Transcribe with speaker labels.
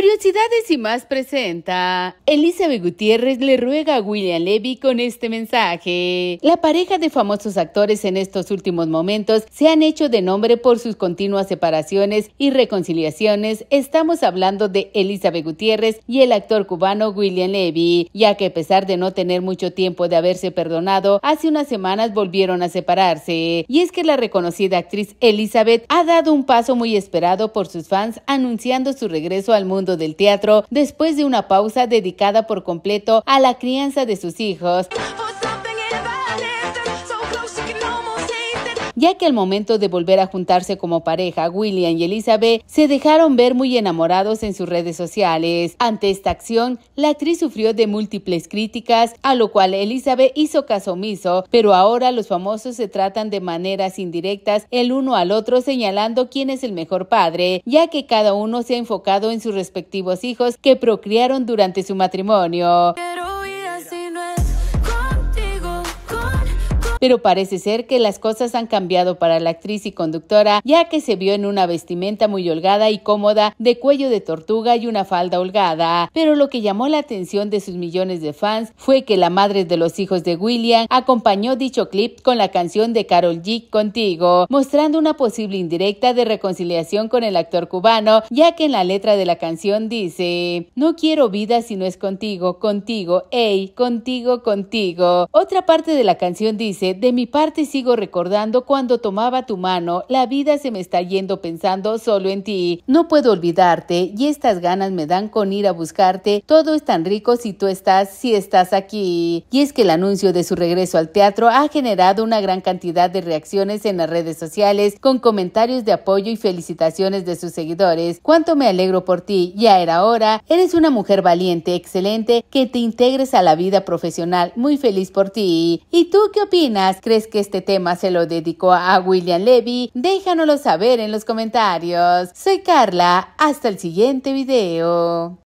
Speaker 1: Curiosidades y más presenta. Elizabeth Gutiérrez le ruega a William Levy con este mensaje. La pareja de famosos actores en estos últimos momentos se han hecho de nombre por sus continuas separaciones y reconciliaciones. Estamos hablando de Elizabeth Gutiérrez y el actor cubano William Levy, ya que a pesar de no tener mucho tiempo de haberse perdonado, hace unas semanas volvieron a separarse. Y es que la reconocida actriz Elizabeth ha dado un paso muy esperado por sus fans anunciando su regreso al mundo del teatro después de una pausa dedicada por completo a la crianza de sus hijos. ya que al momento de volver a juntarse como pareja, William y Elizabeth se dejaron ver muy enamorados en sus redes sociales. Ante esta acción, la actriz sufrió de múltiples críticas, a lo cual Elizabeth hizo caso omiso, pero ahora los famosos se tratan de maneras indirectas el uno al otro señalando quién es el mejor padre, ya que cada uno se ha enfocado en sus respectivos hijos que procrearon durante su matrimonio. Pero parece ser que las cosas han cambiado para la actriz y conductora, ya que se vio en una vestimenta muy holgada y cómoda, de cuello de tortuga y una falda holgada. Pero lo que llamó la atención de sus millones de fans fue que la madre de los hijos de William acompañó dicho clip con la canción de Carol G Contigo, mostrando una posible indirecta de reconciliación con el actor cubano, ya que en la letra de la canción dice, no quiero vida si no es contigo, contigo, ey, contigo, contigo. Otra parte de la canción dice, eh, de mi parte sigo recordando cuando tomaba tu mano, la vida se me está yendo pensando solo en ti. No puedo olvidarte y estas ganas me dan con ir a buscarte. Todo es tan rico si tú estás, si estás aquí. Y es que el anuncio de su regreso al teatro ha generado una gran cantidad de reacciones en las redes sociales con comentarios de apoyo y felicitaciones de sus seguidores. Cuánto me alegro por ti, ya era hora. Eres una mujer valiente, excelente, que te integres a la vida profesional. Muy feliz por ti. ¿Y tú qué opinas? ¿crees que este tema se lo dedicó a William Levy? Déjanoslo saber en los comentarios. Soy Carla, hasta el siguiente video.